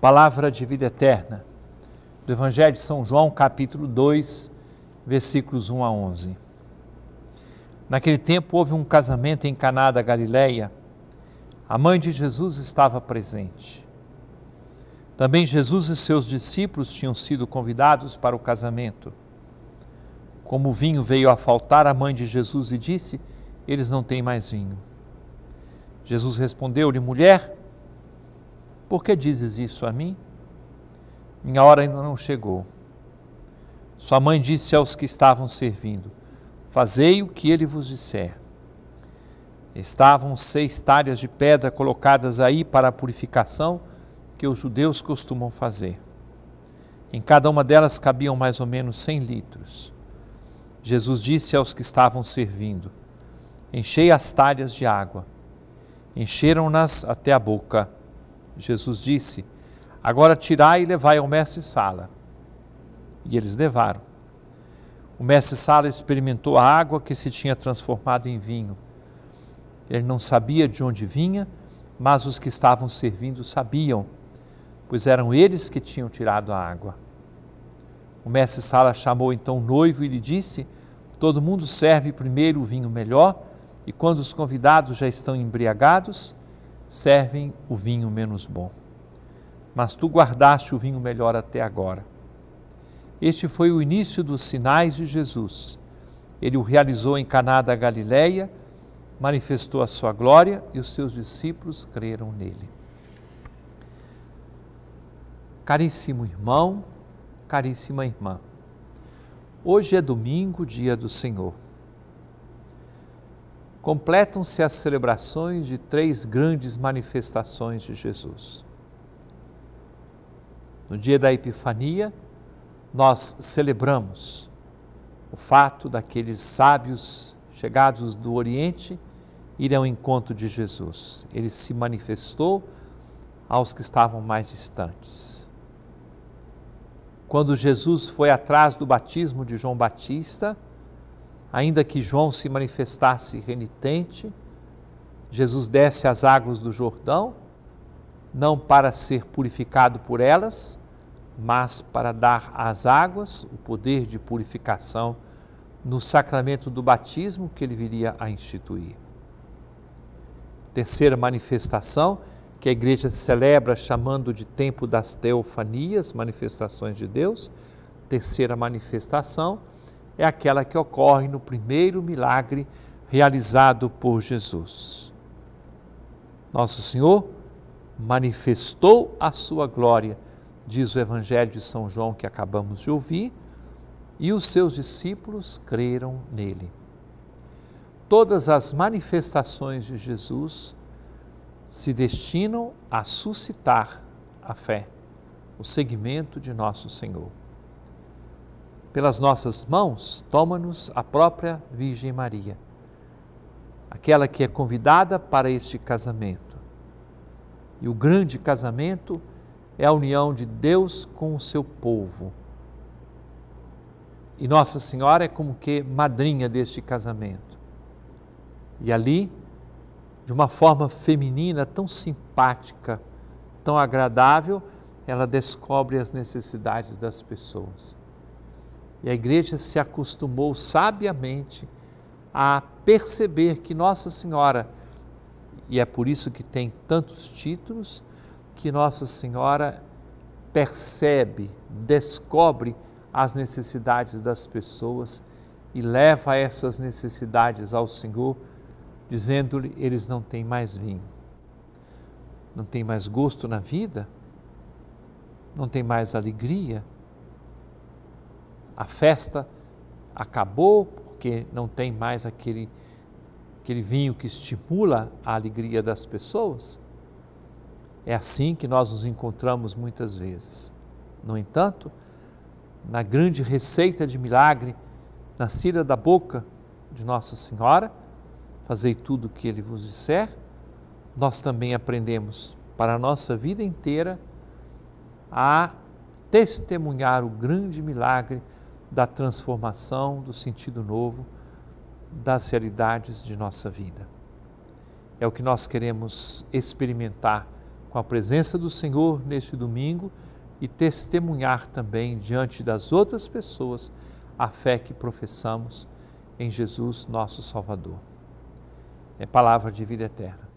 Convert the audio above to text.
Palavra de vida eterna, do Evangelho de São João, capítulo 2, versículos 1 a 11. Naquele tempo houve um casamento em Caná da Galileia. A mãe de Jesus estava presente. Também Jesus e seus discípulos tinham sido convidados para o casamento. Como o vinho veio a faltar, a mãe de Jesus lhe disse: Eles não têm mais vinho. Jesus respondeu-lhe: Mulher, por que dizes isso a mim? Minha hora ainda não chegou. Sua mãe disse aos que estavam servindo: Fazei o que ele vos disser. Estavam seis talhas de pedra colocadas aí para a purificação que os judeus costumam fazer. Em cada uma delas cabiam mais ou menos cem litros. Jesus disse aos que estavam servindo: Enchei as talhas de água. Encheram-nas até a boca. Jesus disse: Agora tirai e levai ao mestre Sala. E eles levaram. O mestre Sala experimentou a água que se tinha transformado em vinho. Ele não sabia de onde vinha, mas os que estavam servindo sabiam, pois eram eles que tinham tirado a água. O mestre Sala chamou então o noivo e lhe disse: Todo mundo serve primeiro o vinho melhor, e quando os convidados já estão embriagados, servem o vinho menos bom. Mas tu guardaste o vinho melhor até agora. Este foi o início dos sinais de Jesus. Ele o realizou em Caná da Galileia, manifestou a sua glória e os seus discípulos creram nele. Caríssimo irmão, caríssima irmã, hoje é domingo, dia do Senhor completam-se as celebrações de três grandes manifestações de Jesus. No dia da Epifania, nós celebramos o fato daqueles sábios chegados do Oriente irem ao encontro de Jesus. Ele se manifestou aos que estavam mais distantes. Quando Jesus foi atrás do batismo de João Batista, Ainda que João se manifestasse renitente, Jesus desce às águas do Jordão, não para ser purificado por elas, mas para dar às águas o poder de purificação no sacramento do batismo que ele viria a instituir. Terceira manifestação que a igreja celebra chamando de tempo das teofanias, manifestações de Deus. Terceira manifestação, é aquela que ocorre no primeiro milagre realizado por Jesus. Nosso Senhor manifestou a sua glória, diz o Evangelho de São João que acabamos de ouvir, e os seus discípulos creram nele. Todas as manifestações de Jesus se destinam a suscitar a fé, o seguimento de nosso Senhor pelas nossas mãos, toma-nos a própria Virgem Maria, aquela que é convidada para este casamento. E o grande casamento é a união de Deus com o seu povo. E Nossa Senhora é como que madrinha deste casamento. E ali, de uma forma feminina tão simpática, tão agradável, ela descobre as necessidades das pessoas. E a igreja se acostumou sabiamente a perceber que Nossa Senhora, e é por isso que tem tantos títulos, que Nossa Senhora percebe, descobre as necessidades das pessoas e leva essas necessidades ao Senhor, dizendo-lhe: eles não têm mais vinho, não têm mais gosto na vida, não têm mais alegria a festa acabou porque não tem mais aquele, aquele vinho que estimula a alegria das pessoas. É assim que nós nos encontramos muitas vezes. No entanto, na grande receita de milagre, nascida da boca de Nossa Senhora, fazei tudo o que Ele vos disser, nós também aprendemos para a nossa vida inteira a testemunhar o grande milagre da transformação, do sentido novo, das realidades de nossa vida. É o que nós queremos experimentar com a presença do Senhor neste domingo e testemunhar também diante das outras pessoas a fé que professamos em Jesus, nosso Salvador. É palavra de vida eterna.